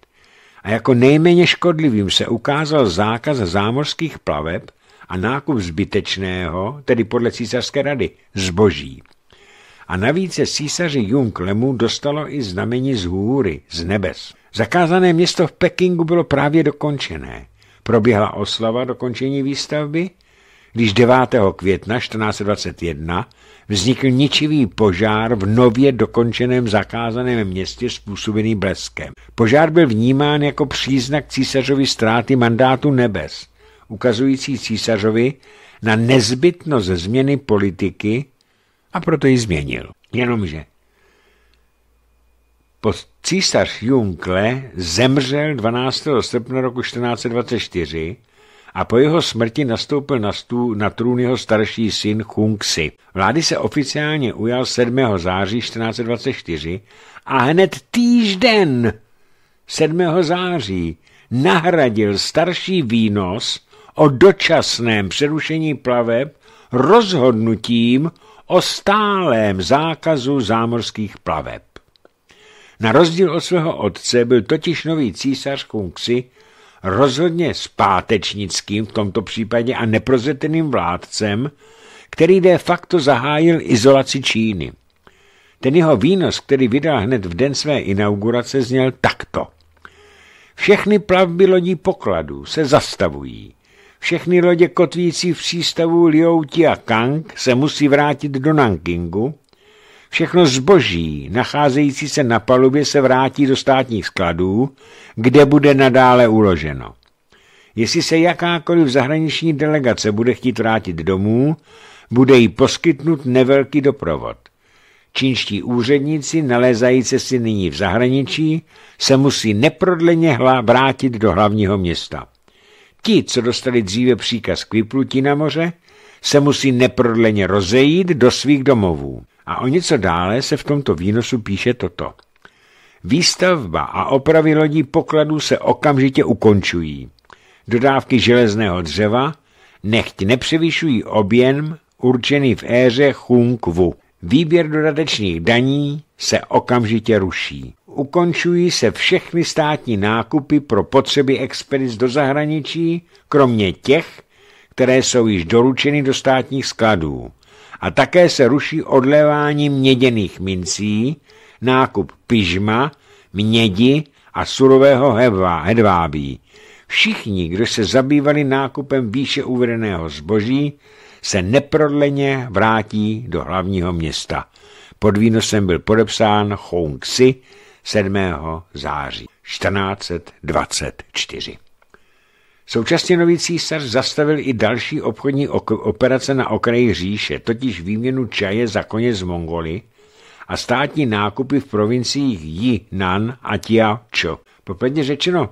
A jako nejméně škodlivým se ukázal zákaz zámořských plaveb a nákup zbytečného, tedy podle císařské rady, zboží. A navíc se císaři Junklemu dostalo i znamení z hůry, z nebes. Zakázané město v Pekingu bylo právě dokončené. Proběhla oslava dokončení výstavby, když 9. května 1421 vznikl ničivý požár v nově dokončeném zakázaném městě způsobený bleskem. Požár byl vnímán jako příznak císařovi ztráty mandátu nebes, ukazující císařovi na nezbytnost změny politiky a proto ji změnil. Jenomže pod císař Junkle zemřel 12. srpna roku 1424 a po jeho smrti nastoupil na, stů, na trůn jeho starší syn Chungsi. Si. Vlády se oficiálně ujal 7. září 1424 a hned týžden 7. září nahradil starší výnos o dočasném přerušení plaveb rozhodnutím o stálém zákazu zámořských plaveb. Na rozdíl od svého otce byl totiž nový císař Kungsi rozhodně zpátečnickým v tomto případě a neprozeteným vládcem, který de facto zahájil izolaci Číny. Ten jeho výnos, který vydal hned v den své inaugurace, zněl takto. Všechny plavby lodí pokladů se zastavují. Všechny lodě kotvící v přístavu Liouti a Kang se musí vrátit do Nankingu, Všechno zboží, nacházející se na palubě, se vrátí do státních skladů, kde bude nadále uloženo. Jestli se jakákoliv zahraniční delegace bude chtít vrátit domů, bude jí poskytnut nevelký doprovod. Čínští úředníci, nalézající si nyní v zahraničí, se musí neprodleně vrátit do hlavního města. Ti, co dostali dříve příkaz k vyplutí na moře, se musí neprodleně rozejít do svých domovů. A o něco dále se v tomto výnosu píše toto. Výstavba a opravy lodí pokladů se okamžitě ukončují. Dodávky železného dřeva nechť nepřevyšují objem určený v éře Chung Wu. Výběr dodatečných daní se okamžitě ruší. Ukončují se všechny státní nákupy pro potřeby expedic do zahraničí, kromě těch, které jsou již doručeny do státních skladů a také se ruší odlevání měděných mincí, nákup pyžma, mědi a surového hedvábí. Všichni, kdo se zabývali nákupem výše uvedeného zboží, se neprodleně vrátí do hlavního města. Pod výnosem byl podepsán Chongxi 7. září 1424. Současně nový císař zastavil i další obchodní operace na okraji říše, totiž výměnu čaje za koně z Mongoly a státní nákupy v provinciích Nan a Tiačo. Popředně řečeno,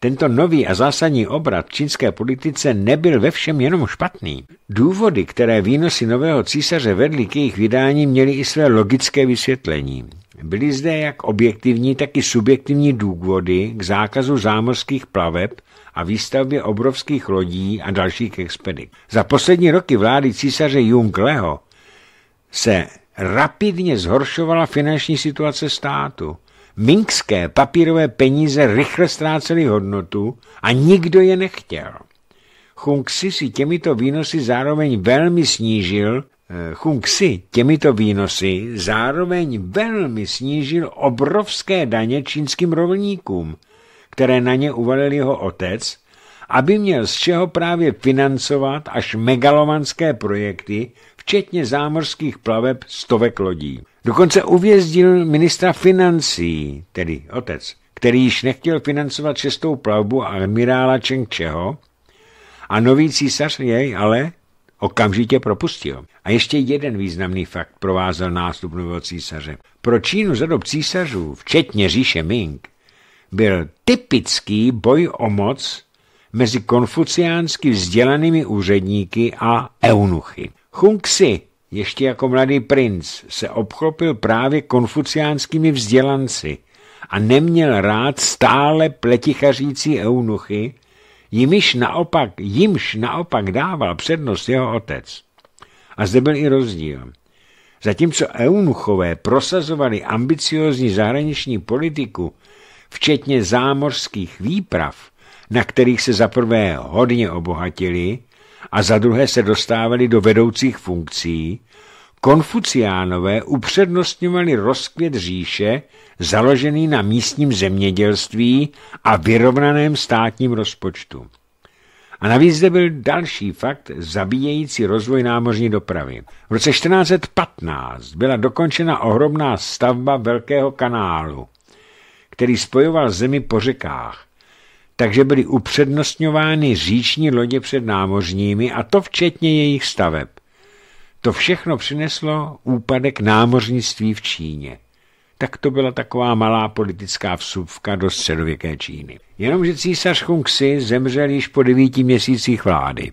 tento nový a zásadní obrat čínské politice nebyl ve všem jenom špatný. Důvody, které výnosy nového císaře vedly k jejich vydání, měly i své logické vysvětlení. Byly zde jak objektivní, tak i subjektivní důvody k zákazu zámořských plaveb a výstavbě obrovských lodí a dalších expedic. Za poslední roky vlády císaře Leho se rapidně zhoršovala finanční situace státu. Minkské papírové peníze rychle ztrácely hodnotu a nikdo je nechtěl. Chungsi si těmito výnosy zároveň velmi snížil eh, Chungsi těmito výnosy zároveň velmi snížil obrovské daně čínským rovníkům které na ně uvalil jeho otec, aby měl z čeho právě financovat až megalomanské projekty, včetně zámořských plaveb stovek lodí. Dokonce uvězdil ministra financí, tedy otec, který již nechtěl financovat šestou plavbu admirála Cheng Cheho a nový císař jej ale okamžitě propustil. A ještě jeden významný fakt provázel nástup nového císaře. Pro Čínu za dob císařů, včetně říše Ming, byl typický boj o moc mezi konfuciánsky vzdělanými úředníky a eunuchy. Hunxi ještě jako mladý princ, se obchopil právě konfuciánskými vzdělanci a neměl rád stále pletichařící eunuchy, jimž naopak, jimž naopak dával přednost jeho otec. A zde byl i rozdíl. Zatímco eunuchové prosazovali ambiciozní zahraniční politiku včetně zámořských výprav, na kterých se za prvé hodně obohatili a za druhé se dostávali do vedoucích funkcí, konfuciánové upřednostňovali rozkvět říše založený na místním zemědělství a vyrovnaném státním rozpočtu. A navíc zde byl další fakt zabíjející rozvoj námořní dopravy. V roce 1415 byla dokončena ohromná stavba Velkého kanálu, který spojoval zemi po řekách. Takže byly upřednostňovány říční lodě před námořními a to včetně jejich staveb. To všechno přineslo úpadek námořnictví v Číně. Tak to byla taková malá politická vsuvka do středověké Číny. Jenomže císař Chungsi zemřel již po devíti měsících vlády.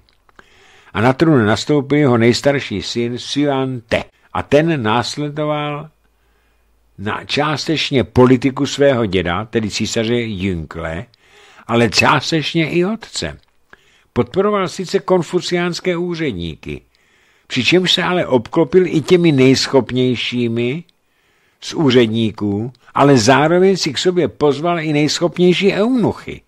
A na trůn nastoupil jeho nejstarší syn Xuan Te. A ten následoval na částečně politiku svého děda, tedy císaře Jünkle, ale částečně i otce. Podporoval sice konfuciánské úředníky, přičemž se ale obklopil i těmi nejschopnějšími z úředníků, ale zároveň si k sobě pozval i nejschopnější eunuchy.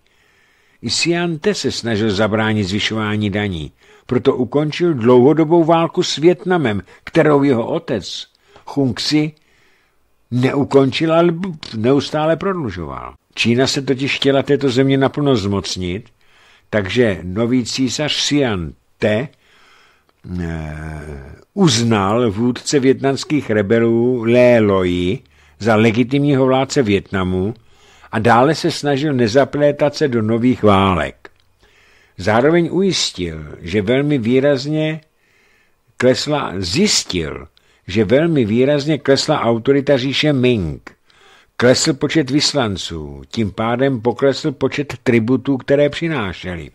I Siante se snažil zabránit zvyšování daní, proto ukončil dlouhodobou válku s Větnamem, kterou jeho otec, Chungsi, neukončil, ale neustále prodlužoval. Čína se totiž chtěla této země naplno zmocnit, takže nový císař Xian Te eh, uznal vůdce větnamských rebelů Loi za legitimního vládce Větnamu a dále se snažil nezaplétat se do nových válek. Zároveň ujistil, že velmi výrazně klesla, zjistil, že velmi výrazně klesla autorita říše Ming. Klesl počet vyslanců, tím pádem poklesl počet tributů, které přinášeli.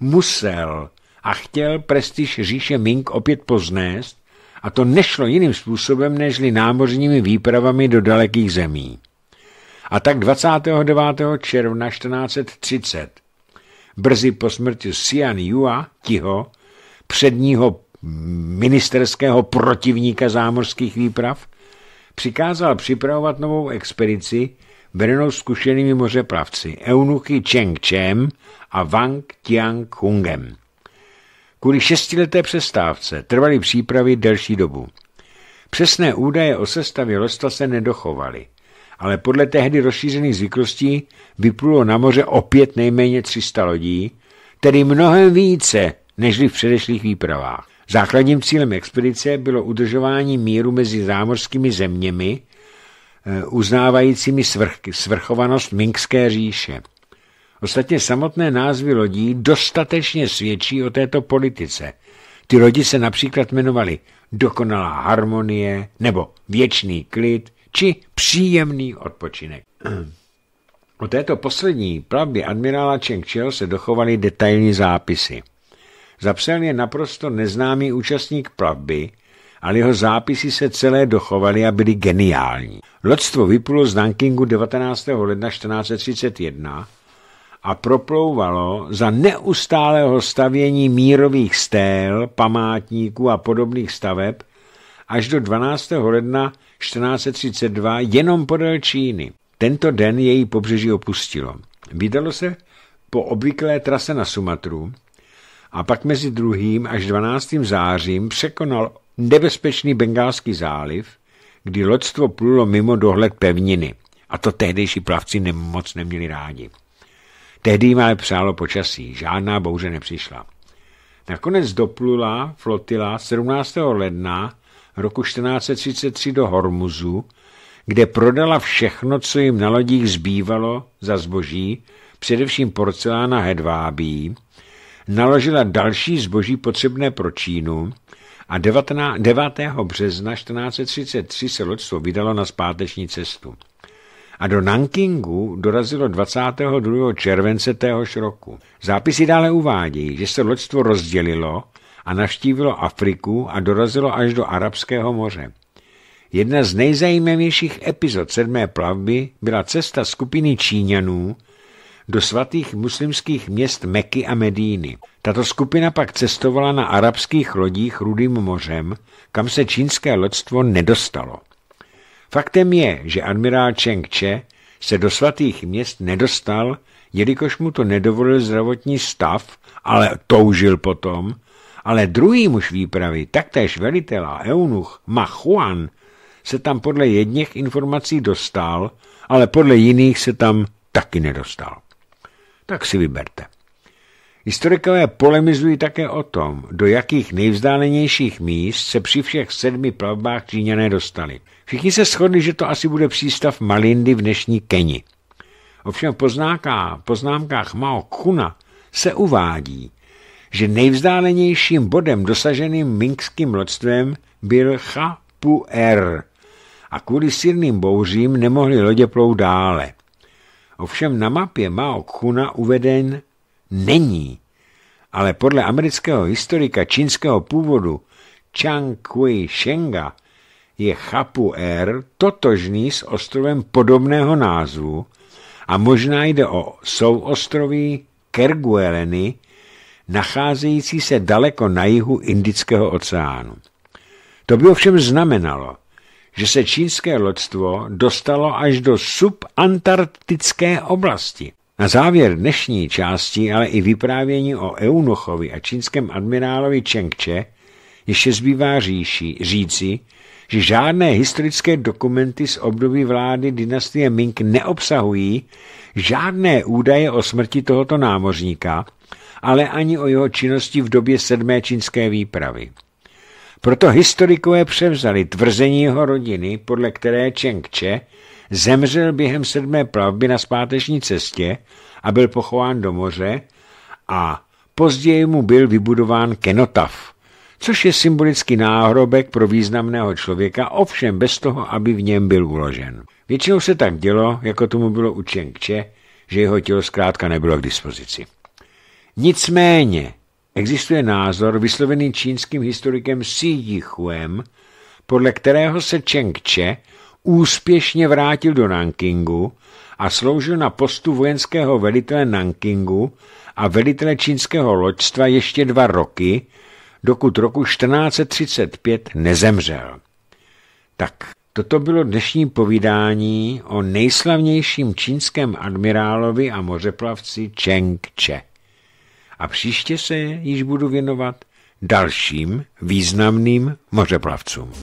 Musel a chtěl prestiž říše Ming opět poznést a to nešlo jiným způsobem nežli námořními výpravami do dalekých zemí. A tak 29. června 1430, brzy po smrti Sian Yua, tiho, předního ministerského protivníka zámořských výprav, přikázal připravovat novou expedici vedenou zkušenými mořeplavci Eunuchy Cheng Chem a Wang Tiang Hungem. Kvůli šestileté přestávce trvaly přípravy delší dobu. Přesné údaje o sestavě rostla se nedochovaly, ale podle tehdy rozšířených zvyklostí vyplulo na moře opět nejméně 300 lodí, tedy mnohem více nežli v předešlých výpravách. Základním cílem expedice bylo udržování míru mezi zámořskými zeměmi, eh, uznávajícími svrchky, svrchovanost Minkské říše. Ostatně samotné názvy lodí dostatečně svědčí o této politice. Ty lodi se například jmenovaly Dokonalá harmonie nebo Věčný klid či Příjemný odpočinek. O této poslední plavbě admirála Cheng Chil se dochovaly detailní zápisy zapsal je naprosto neznámý účastník plavby, ale jeho zápisy se celé dochovaly a byly geniální. Lodstvo vyplulo z Nankingu 19. ledna 1431 a proplouvalo za neustálého stavění mírových stél, památníků a podobných staveb až do 12. ledna 1432 jenom podél Číny. Tento den její pobřeží opustilo. Vydalo se po obvyklé trase na Sumatru, a pak mezi 2. až 12. zářím překonal nebezpečný Bengálský záliv, kdy loďstvo plulo mimo dohled pevniny. A to tehdejší plavci moc neměli rádi. Tehdy jim ale přálo počasí, žádná bouře nepřišla. Nakonec doplula flotila 17. ledna roku 1433 do Hormuzu, kde prodala všechno, co jim na lodích zbývalo za zboží, především porcelána hedvábí, naložila další zboží potřebné pro Čínu a 9. března 1433 se loďstvo vydalo na zpáteční cestu. A do Nankingu dorazilo 22. července téhož roku. Zápisy dále uvádějí, že se loďstvo rozdělilo a navštívilo Afriku a dorazilo až do Arabského moře. Jedna z nejzajímavějších epizod sedmé plavby byla cesta skupiny Číňanů do svatých muslimských měst Meky a Medíny. Tato skupina pak cestovala na arabských lodích Rudým mořem, kam se čínské loďstvo nedostalo. Faktem je, že admirál Cheng Che se do svatých měst nedostal, jelikož mu to nedovolil zdravotní stav, ale toužil potom, ale druhý muž výpravy, taktéž velitel a eunuch Ma Chuan, se tam podle jedněch informací dostal, ale podle jiných se tam taky nedostal. Tak si vyberte. Historikové polemizují také o tom, do jakých nejvzdálenějších míst se při všech sedmi plavbách Číňané dostali. Všichni se shodli, že to asi bude přístav Malindy v dnešní Keni. Ovšem v poznámkách, poznámkách Mao Kuna se uvádí, že nejvzdálenějším bodem dosaženým minkským loďstvem byl R a kvůli silným bouřím nemohli lodě plout dále. Ovšem na mapě Mao Kuna uveden není, ale podle amerického historika čínského původu Chang Kui Shenga je Chapu Er totožný s ostrovem podobného názvu a možná jde o souostroví Kergueleny, nacházející se daleko na jihu Indického oceánu. To by ovšem znamenalo, že se čínské loďstvo dostalo až do subantarktické oblasti. Na závěr dnešní části, ale i vyprávění o Eunuchovi a čínském admirálovi Čengče, ještě zbývá říši, říci, že žádné historické dokumenty z období vlády dynastie Ming neobsahují žádné údaje o smrti tohoto námořníka, ale ani o jeho činnosti v době sedmé čínské výpravy. Proto historikové převzali tvrzení jeho rodiny, podle které Che zemřel během sedmé plavby na zpáteční cestě a byl pochován do moře a později mu byl vybudován kenotaf, což je symbolický náhrobek pro významného člověka, ovšem bez toho, aby v něm byl uložen. Většinou se tak dělo, jako tomu bylo u Che, že jeho tělo zkrátka nebylo k dispozici. Nicméně Existuje názor vyslovený čínským historikem Si Yichuem, podle kterého se Che úspěšně vrátil do Nankingu a sloužil na postu vojenského velitele Nankingu a velitele čínského loďstva ještě dva roky, dokud roku 1435 nezemřel. Tak toto bylo dnešní povídání o nejslavnějším čínském admirálovi a mořeplavci Cheng Che a příště se již budu věnovat dalším významným mořeplavcům.